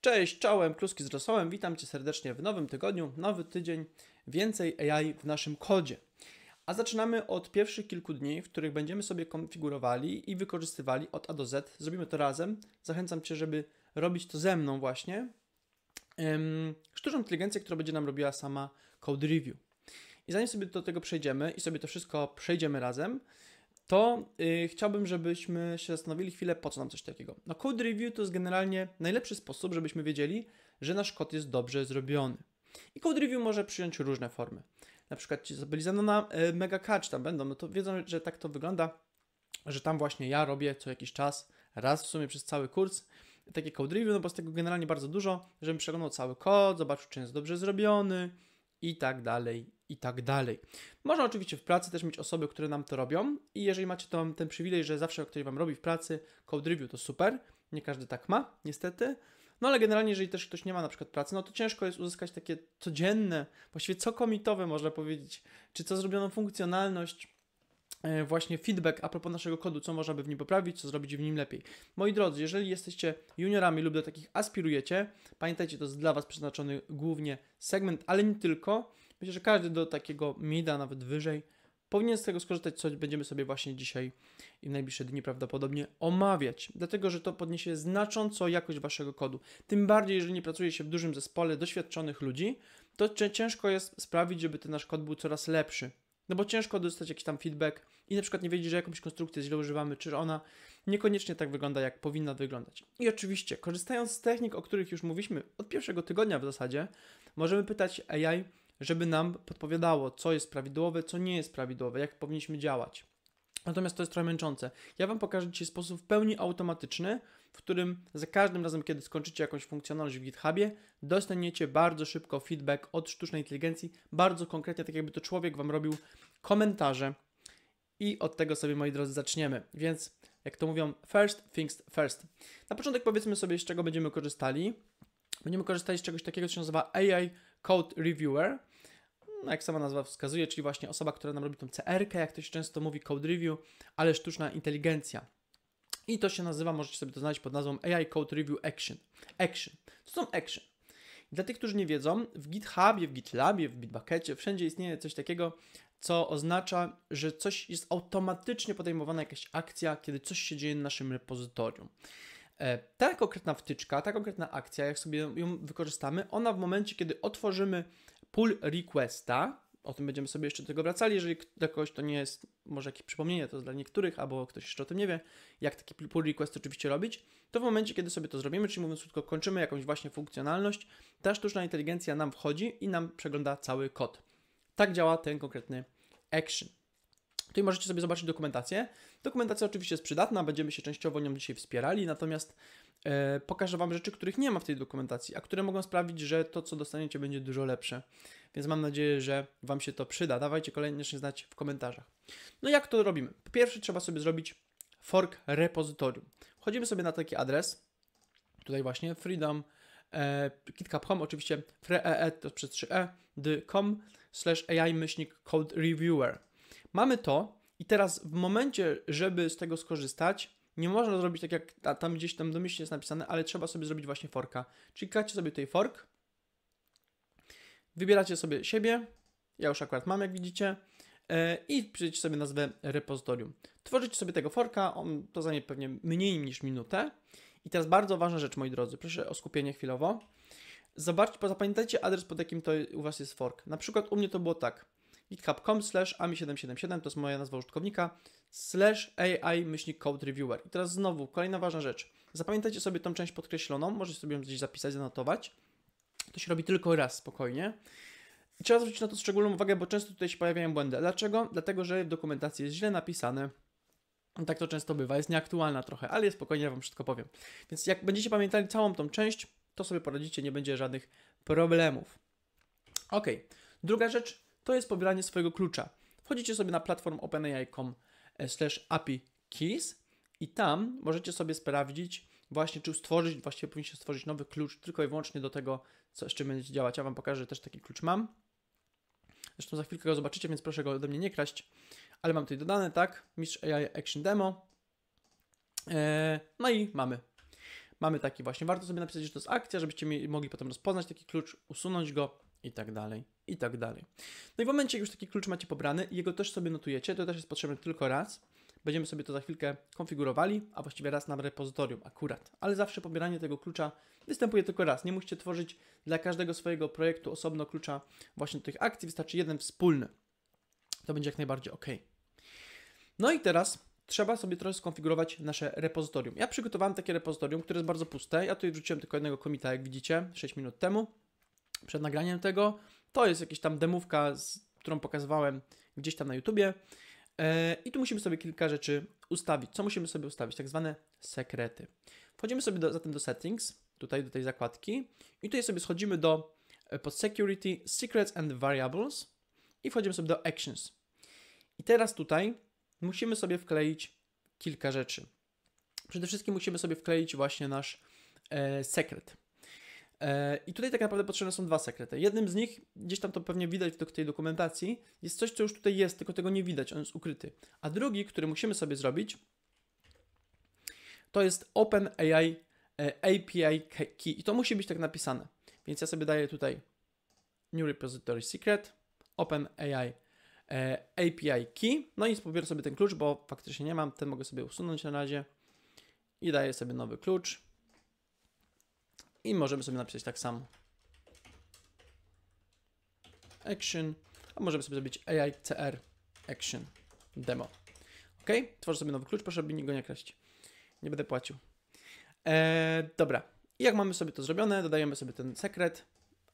Cześć, czołem, kluski z rosołem. Witam Cię serdecznie w nowym tygodniu, nowy tydzień, więcej AI w naszym kodzie. A zaczynamy od pierwszych kilku dni, w których będziemy sobie konfigurowali i wykorzystywali od A do Z. Zrobimy to razem. Zachęcam Cię, żeby robić to ze mną właśnie. Ym, sztuczną inteligencję, która będzie nam robiła sama code review. I zanim sobie do tego przejdziemy i sobie to wszystko przejdziemy razem, to yy, chciałbym, żebyśmy się zastanowili chwilę, po co nam coś takiego. No code review to jest generalnie najlepszy sposób, żebyśmy wiedzieli, że nasz kod jest dobrze zrobiony. I code review może przyjąć różne formy. Na przykład ci, co byli ze mną na yy, mega catch tam będą, no to wiedzą, że tak to wygląda, że tam właśnie ja robię co jakiś czas, raz w sumie przez cały kurs, takie code review, no bo z tego generalnie bardzo dużo, żebym przeglądał cały kod, zobaczył, czy jest dobrze zrobiony, i tak dalej, i tak dalej. Można oczywiście w pracy też mieć osoby, które nam to robią i jeżeli macie to, ten przywilej, że zawsze ktoś Wam robi w pracy code review, to super. Nie każdy tak ma, niestety. No ale generalnie, jeżeli też ktoś nie ma na przykład pracy, no to ciężko jest uzyskać takie codzienne, właściwie co komitowe można powiedzieć, czy co zrobioną funkcjonalność, E, właśnie feedback a propos naszego kodu, co można by w nim poprawić, co zrobić w nim lepiej. Moi drodzy, jeżeli jesteście juniorami lub do takich aspirujecie, pamiętajcie, to jest dla Was przeznaczony głównie segment, ale nie tylko. Myślę, że każdy do takiego mida, nawet wyżej, powinien z tego skorzystać, co będziemy sobie właśnie dzisiaj i w najbliższe dni prawdopodobnie omawiać, dlatego że to podniesie znacząco jakość waszego kodu. Tym bardziej, jeżeli nie pracuje się w dużym zespole doświadczonych ludzi, to ciężko jest sprawić, żeby ten nasz kod był coraz lepszy. No bo ciężko dostać jakiś tam feedback i na przykład nie wiedzieć, że jakąś konstrukcję źle używamy, czy że ona niekoniecznie tak wygląda, jak powinna wyglądać. I oczywiście, korzystając z technik, o których już mówiliśmy od pierwszego tygodnia w zasadzie, możemy pytać AI, żeby nam podpowiadało, co jest prawidłowe, co nie jest prawidłowe, jak powinniśmy działać. Natomiast to jest trochę męczące. Ja Wam pokażę dzisiaj sposób w pełni automatyczny, w którym za każdym razem, kiedy skończycie jakąś funkcjonalność w GitHubie, dostaniecie bardzo szybko feedback od sztucznej inteligencji, bardzo konkretnie, tak jakby to człowiek Wam robił komentarze. I od tego sobie, moi drodzy, zaczniemy. Więc, jak to mówią, first things first. Na początek powiedzmy sobie, z czego będziemy korzystali. Będziemy korzystali z czegoś takiego, co się nazywa AI Code Reviewer. No, jak sama nazwa wskazuje, czyli właśnie osoba, która nam robi tą CR-kę, jak to się często mówi, code review, ale sztuczna inteligencja. I to się nazywa, możecie sobie to znaleźć pod nazwą AI Code Review Action. Action. To są action. Dla tych, którzy nie wiedzą, w GitHubie, w GitLabie, w Bitbuckecie, wszędzie istnieje coś takiego, co oznacza, że coś jest automatycznie podejmowana jakaś akcja, kiedy coś się dzieje w naszym repozytorium. E, ta konkretna wtyczka, ta konkretna akcja, jak sobie ją wykorzystamy, ona w momencie, kiedy otworzymy pull requesta, o tym będziemy sobie jeszcze do tego wracali. Jeżeli dla kogoś to nie jest może jakieś przypomnienie, to jest dla niektórych, albo ktoś jeszcze o tym nie wie, jak taki pull request oczywiście robić, to w momencie, kiedy sobie to zrobimy, czyli mówiąc krótko, kończymy jakąś właśnie funkcjonalność, ta sztuczna inteligencja nam wchodzi i nam przegląda cały kod. Tak działa ten konkretny action. Tutaj możecie sobie zobaczyć dokumentację. Dokumentacja oczywiście jest przydatna, będziemy się częściowo nią dzisiaj wspierali, natomiast E, pokażę Wam rzeczy, których nie ma w tej dokumentacji, a które mogą sprawić, że to, co dostaniecie, będzie dużo lepsze. Więc mam nadzieję, że Wam się to przyda. Dawajcie koniecznie znać w komentarzach. No jak to robimy? Po pierwsze trzeba sobie zrobić fork repozytorium. Wchodzimy sobie na taki adres, tutaj właśnie freedom e, github.com, oczywiście free e, to przez 3e, com slash ai myślnik code reviewer. Mamy to i teraz w momencie, żeby z tego skorzystać, nie można zrobić tak jak ta, tam gdzieś tam domyślnie jest napisane, ale trzeba sobie zrobić właśnie forka. Czyli klikacie sobie tutaj fork, wybieracie sobie siebie, ja już akurat mam jak widzicie, e, i wpiszecie sobie nazwę repozytorium. Tworzycie sobie tego forka, on to zajmie pewnie mniej niż minutę. I teraz bardzo ważna rzecz, moi drodzy, proszę o skupienie chwilowo. Zobaczcie, zapamiętajcie adres, pod jakim to u Was jest fork. Na przykład u mnie to było tak github.com slash ami777, to jest moja nazwa użytkownika, slash AI myślnik code reviewer. I teraz znowu, kolejna ważna rzecz. Zapamiętajcie sobie tą część podkreśloną, możecie sobie ją gdzieś zapisać, zanotować. To się robi tylko raz, spokojnie. I trzeba zwrócić na to szczególną uwagę, bo często tutaj się pojawiają błędy. Dlaczego? Dlatego, że w dokumentacji jest źle napisane, tak to często bywa, jest nieaktualna trochę, ale jest spokojnie, ja Wam wszystko powiem. Więc jak będziecie pamiętali całą tą część, to sobie poradzicie, nie będzie żadnych problemów. Ok, druga rzecz, to jest pobieranie swojego klucza. Wchodzicie sobie na platform openai.com e, slash API keys i tam możecie sobie sprawdzić właśnie, czy stworzyć, właściwie powinniście stworzyć nowy klucz tylko i wyłącznie do tego, co, z czym będziecie działać. Ja Wam pokażę, że też taki klucz mam. Zresztą za chwilkę go zobaczycie, więc proszę go ode mnie nie kraść. Ale mam tutaj dodane, tak? Mistrz AI Action Demo. Eee, no i mamy. Mamy taki właśnie. Warto sobie napisać, że to jest akcja, żebyście mogli potem rozpoznać taki klucz, usunąć go i tak dalej i tak dalej. No i w momencie, jak już taki klucz macie pobrany jego też sobie notujecie, to też jest potrzebne tylko raz. Będziemy sobie to za chwilkę konfigurowali, a właściwie raz na repozytorium akurat. Ale zawsze pobieranie tego klucza występuje tylko raz. Nie musicie tworzyć dla każdego swojego projektu osobno klucza właśnie do tych akcji. Wystarczy jeden wspólny. To będzie jak najbardziej ok. No i teraz trzeba sobie trochę skonfigurować nasze repozytorium. Ja przygotowałem takie repozytorium, które jest bardzo puste. Ja tutaj wrzuciłem tylko jednego komita, jak widzicie, 6 minut temu. Przed nagraniem tego to jest jakaś tam demówka, z, którą pokazywałem gdzieś tam na YouTubie. E, I tu musimy sobie kilka rzeczy ustawić. Co musimy sobie ustawić? Tak zwane sekrety. Wchodzimy sobie do, zatem do settings, tutaj do tej zakładki i tutaj sobie schodzimy do e, pod security, secrets and variables i wchodzimy sobie do actions. I teraz tutaj musimy sobie wkleić kilka rzeczy. Przede wszystkim musimy sobie wkleić właśnie nasz e, sekret. E, I tutaj tak naprawdę potrzebne są dwa sekrety. Jednym z nich, gdzieś tam to pewnie widać w tej dokumentacji, jest coś, co już tutaj jest, tylko tego nie widać, on jest ukryty. A drugi, który musimy sobie zrobić, to jest OpenAI e, API Key i to musi być tak napisane. Więc ja sobie daję tutaj New Repository Secret, OpenAI e, API Key, no i pobieram sobie ten klucz, bo faktycznie nie mam, ten mogę sobie usunąć na razie i daję sobie nowy klucz i możemy sobie napisać tak samo action, a możemy sobie zrobić AI CR action demo. Ok? Tworzę sobie nowy klucz, proszę by go nie kraść. Nie będę płacił. Eee, dobra. I jak mamy sobie to zrobione, dodajemy sobie ten sekret,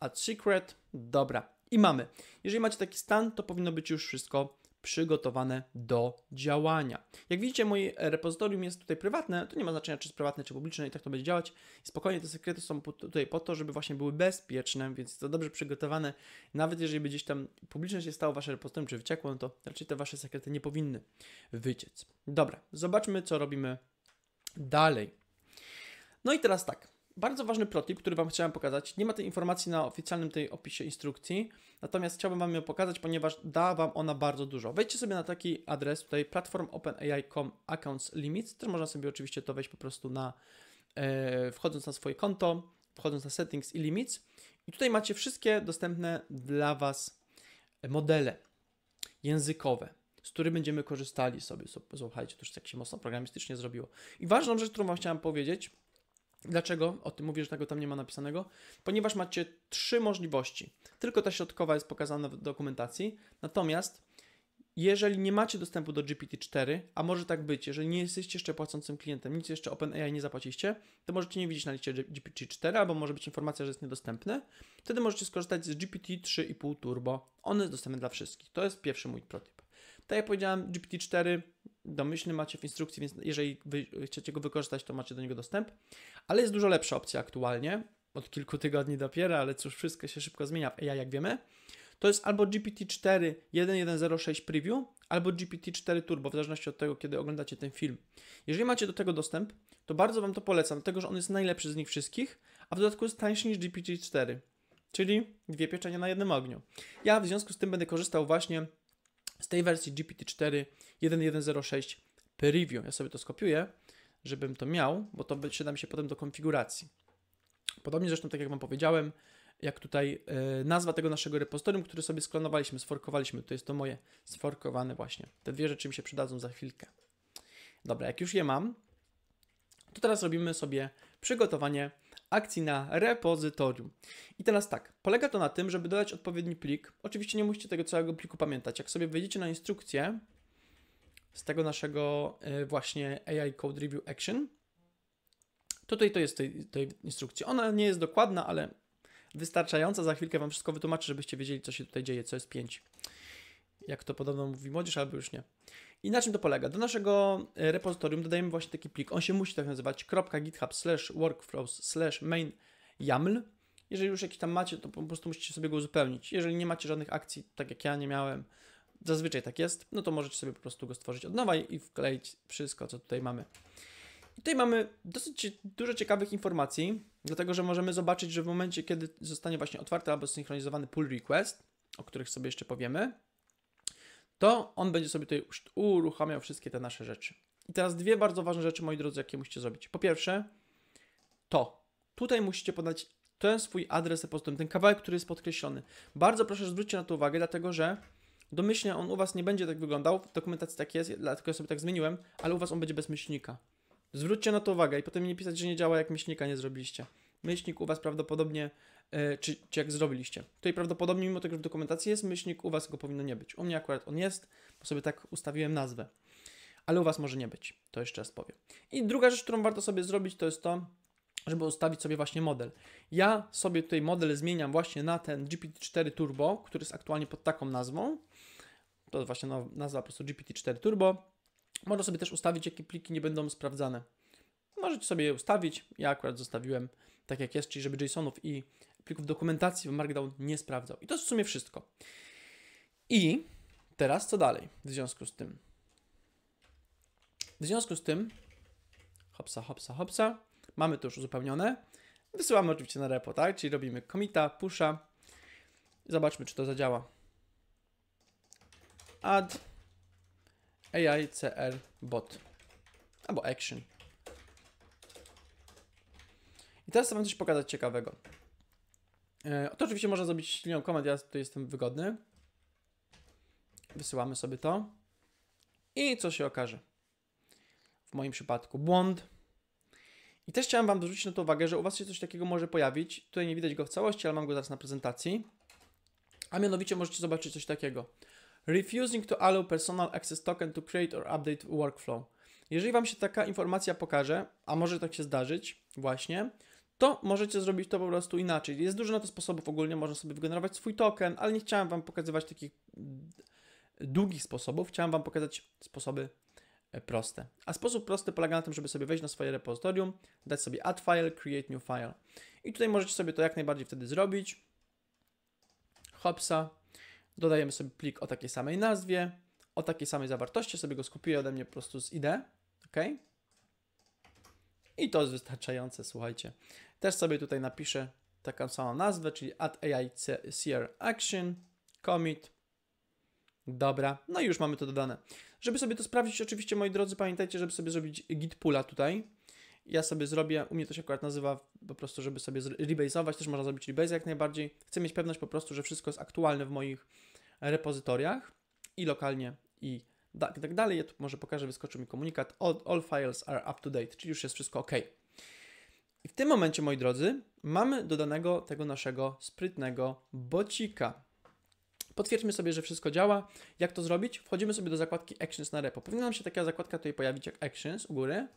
add secret, dobra. I mamy. Jeżeli macie taki stan, to powinno być już wszystko przygotowane do działania. Jak widzicie, moje repozytorium jest tutaj prywatne, to nie ma znaczenia, czy jest prywatne, czy publiczne i tak to będzie działać. I spokojnie te sekrety są tutaj po to, żeby właśnie były bezpieczne, więc to dobrze przygotowane. Nawet jeżeli by gdzieś tam publiczne się stało wasze repozytorium, czy wyciekło, no to raczej te wasze sekrety nie powinny wyciec. Dobra, zobaczmy, co robimy dalej. No i teraz tak, bardzo ważny protip, który Wam chciałem pokazać. Nie ma tej informacji na oficjalnym tej opisie instrukcji, natomiast chciałbym Wam ją pokazać, ponieważ da Wam ona bardzo dużo. Wejdźcie sobie na taki adres tutaj platformopenaicom openai.com accounts limits, też można sobie oczywiście to wejść po prostu na e, wchodząc na swoje konto, wchodząc na settings i limits i tutaj macie wszystkie dostępne dla Was modele językowe z których będziemy korzystali sobie. Słuchajcie, to już tak się mocno programistycznie zrobiło. I ważną rzecz, którą Wam chciałem powiedzieć, Dlaczego o tym mówię, że tego tam nie ma napisanego? Ponieważ macie trzy możliwości. Tylko ta środkowa jest pokazana w dokumentacji. Natomiast jeżeli nie macie dostępu do GPT-4, a może tak być, jeżeli nie jesteście jeszcze płacącym klientem, nic jeszcze OpenAI nie zapłaciliście, to możecie nie widzieć na liście GPT-4, albo może być informacja, że jest niedostępne. Wtedy możecie skorzystać z GPT 3,5 Turbo. On jest dostępny dla wszystkich. To jest pierwszy mój protip. Tak jak powiedziałem, GPT-4 domyślny macie w instrukcji, więc jeżeli chcecie go wykorzystać, to macie do niego dostęp. Ale jest dużo lepsza opcja aktualnie, od kilku tygodni dopiero, ale cóż, wszystko się szybko zmienia w AI, jak wiemy. To jest albo GPT-4 1106 Preview, albo GPT-4 Turbo, w zależności od tego, kiedy oglądacie ten film. Jeżeli macie do tego dostęp, to bardzo Wam to polecam, dlatego że on jest najlepszy z nich wszystkich, a w dodatku jest tańszy niż GPT-4, czyli dwie pieczenie na jednym ogniu. Ja w związku z tym będę korzystał właśnie z tej wersji GPT-4 1106 preview. Ja sobie to skopiuję, żebym to miał, bo to przyda mi się potem do konfiguracji. Podobnie zresztą, tak jak Wam powiedziałem, jak tutaj yy, nazwa tego naszego repozytorium, który sobie sklonowaliśmy, sforkowaliśmy. To jest to moje sforkowane właśnie. Te dwie rzeczy mi się przydadzą za chwilkę. Dobra, jak już je mam, to teraz robimy sobie przygotowanie akcji na repozytorium. I teraz tak, polega to na tym, żeby dodać odpowiedni plik. Oczywiście nie musicie tego całego pliku pamiętać. Jak sobie wejdziecie na instrukcję z tego naszego e, właśnie AI Code Review Action, tutaj to jest tej, tej instrukcji. Ona nie jest dokładna, ale wystarczająca. Za chwilkę Wam wszystko wytłumaczę, żebyście wiedzieli, co się tutaj dzieje, co jest 5 jak to podobno mówi młodzież, albo już nie. I na czym to polega? Do naszego e, repozytorium dodajemy właśnie taki plik. On się musi tak nazywać .github slash workflows slash main YAML. Jeżeli już jakiś tam macie, to po prostu musicie sobie go uzupełnić. Jeżeli nie macie żadnych akcji, tak jak ja nie miałem, zazwyczaj tak jest, no to możecie sobie po prostu go stworzyć od nowa i wkleić wszystko, co tutaj mamy. I tutaj mamy dosyć dużo ciekawych informacji, dlatego że możemy zobaczyć, że w momencie, kiedy zostanie właśnie otwarty albo synchronizowany pull request, o których sobie jeszcze powiemy, to on będzie sobie tutaj uruchamiał wszystkie te nasze rzeczy. I teraz dwie bardzo ważne rzeczy, moi drodzy, jakie musicie zrobić. Po pierwsze, to tutaj musicie podać ten swój adres repozytorium, ten kawałek, który jest podkreślony. Bardzo proszę, zwróćcie na to uwagę, dlatego że domyślnie on u Was nie będzie tak wyglądał, w dokumentacji tak jest, dlatego ja sobie tak zmieniłem, ale u Was on będzie bez myślnika. Zwróćcie na to uwagę i potem nie pisać, że nie działa, jak myślnika nie zrobiliście. Myślnik u Was prawdopodobnie E, czy, czy jak zrobiliście. Tutaj prawdopodobnie, mimo tego, że w dokumentacji jest myślnik, u Was go powinno nie być. U mnie akurat on jest, bo sobie tak ustawiłem nazwę. Ale u Was może nie być. To jeszcze raz powiem. I druga rzecz, którą warto sobie zrobić, to jest to, żeby ustawić sobie właśnie model. Ja sobie tutaj model zmieniam właśnie na ten GPT-4 Turbo, który jest aktualnie pod taką nazwą. To jest właśnie no, nazwa po prostu GPT-4 Turbo. Można sobie też ustawić, jakie pliki nie będą sprawdzane. Możecie sobie je ustawić. Ja akurat zostawiłem tak jak jest, czyli żeby JSONów i plików dokumentacji w Markdown nie sprawdzał. I to jest w sumie wszystko. I teraz co dalej w związku z tym? W związku z tym, hopsa, hopsa, hopsa, mamy to już uzupełnione. Wysyłamy oczywiście na repo, tak? Czyli robimy komita, pusha. Zobaczmy, czy to zadziała. Add AICR bot albo action. I teraz chcę Wam coś pokazać ciekawego. E, to oczywiście można zrobić linią komend, ja tutaj jestem wygodny. Wysyłamy sobie to. I co się okaże? W moim przypadku błąd. I też chciałem Wam zwrócić na to uwagę, że u Was się coś takiego może pojawić. Tutaj nie widać go w całości, ale mam go zaraz na prezentacji. A mianowicie możecie zobaczyć coś takiego. Refusing to allow personal access token to create or update workflow. Jeżeli Wam się taka informacja pokaże, a może tak się zdarzyć, właśnie, to możecie zrobić to po prostu inaczej. Jest dużo na to sposobów ogólnie, można sobie wygenerować swój token, ale nie chciałem Wam pokazywać takich mm, długich sposobów, chciałem Wam pokazać sposoby e, proste. A sposób prosty polega na tym, żeby sobie wejść na swoje repozytorium, dać sobie add file, create new file. I tutaj możecie sobie to jak najbardziej wtedy zrobić. Hopsa. Dodajemy sobie plik o takiej samej nazwie, o takiej samej zawartości. Sobie go skopiuję ode mnie po prostu z ID. OK. I to jest wystarczające, słuchajcie. Też sobie tutaj napiszę taką samą nazwę, czyli add AI CR Action, commit. Dobra, no i już mamy to dodane. Żeby sobie to sprawdzić, oczywiście, moi drodzy, pamiętajcie, żeby sobie zrobić git pula tutaj. Ja sobie zrobię, u mnie to się akurat nazywa po prostu, żeby sobie rebase'ować, też można zrobić rebase jak najbardziej. Chcę mieć pewność po prostu, że wszystko jest aktualne w moich repozytoriach i lokalnie, i tak, tak dalej. Ja tu może pokażę, wyskoczył mi komunikat all, all files are up to date, czyli już jest wszystko ok. I w tym momencie, moi drodzy, mamy dodanego tego naszego sprytnego bocika. Potwierdźmy sobie, że wszystko działa. Jak to zrobić? Wchodzimy sobie do zakładki Actions na repo. Powinna nam się taka zakładka tutaj pojawić jak Actions u góry.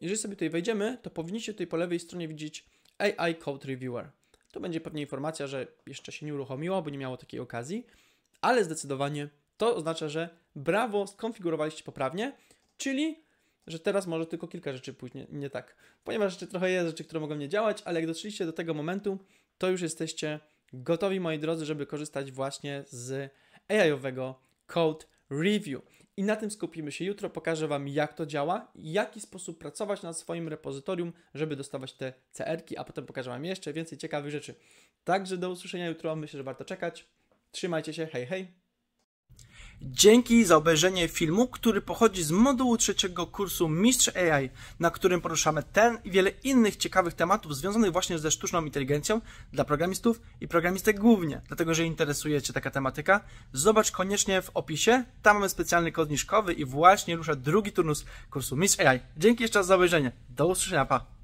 Jeżeli sobie tutaj wejdziemy, to powinniście tutaj po lewej stronie widzieć AI Code Reviewer. To będzie pewnie informacja, że jeszcze się nie uruchomiło, bo nie miało takiej okazji, ale zdecydowanie to oznacza, że brawo, skonfigurowaliście poprawnie, czyli że teraz może tylko kilka rzeczy pójść nie, nie tak. Ponieważ jeszcze trochę jest rzeczy, które mogą nie działać, ale jak doszliście do tego momentu, to już jesteście gotowi, moi drodzy, żeby korzystać właśnie z AI-owego Code Review. I na tym skupimy się jutro. Pokażę Wam, jak to działa, jaki sposób pracować nad swoim repozytorium, żeby dostawać te CR-ki, a potem pokażę Wam jeszcze więcej ciekawych rzeczy. Także do usłyszenia jutro. Myślę, że warto czekać. Trzymajcie się. Hej, hej. Dzięki za obejrzenie filmu, który pochodzi z modułu trzeciego kursu Mistrz AI, na którym poruszamy ten i wiele innych ciekawych tematów związanych właśnie ze sztuczną inteligencją dla programistów i programistek głównie. Dlatego, że interesuje Cię taka tematyka, zobacz koniecznie w opisie. Tam mamy specjalny kod zniżkowy i właśnie rusza drugi turnus kursu Mistrz AI. Dzięki jeszcze raz za obejrzenie. Do usłyszenia, pa!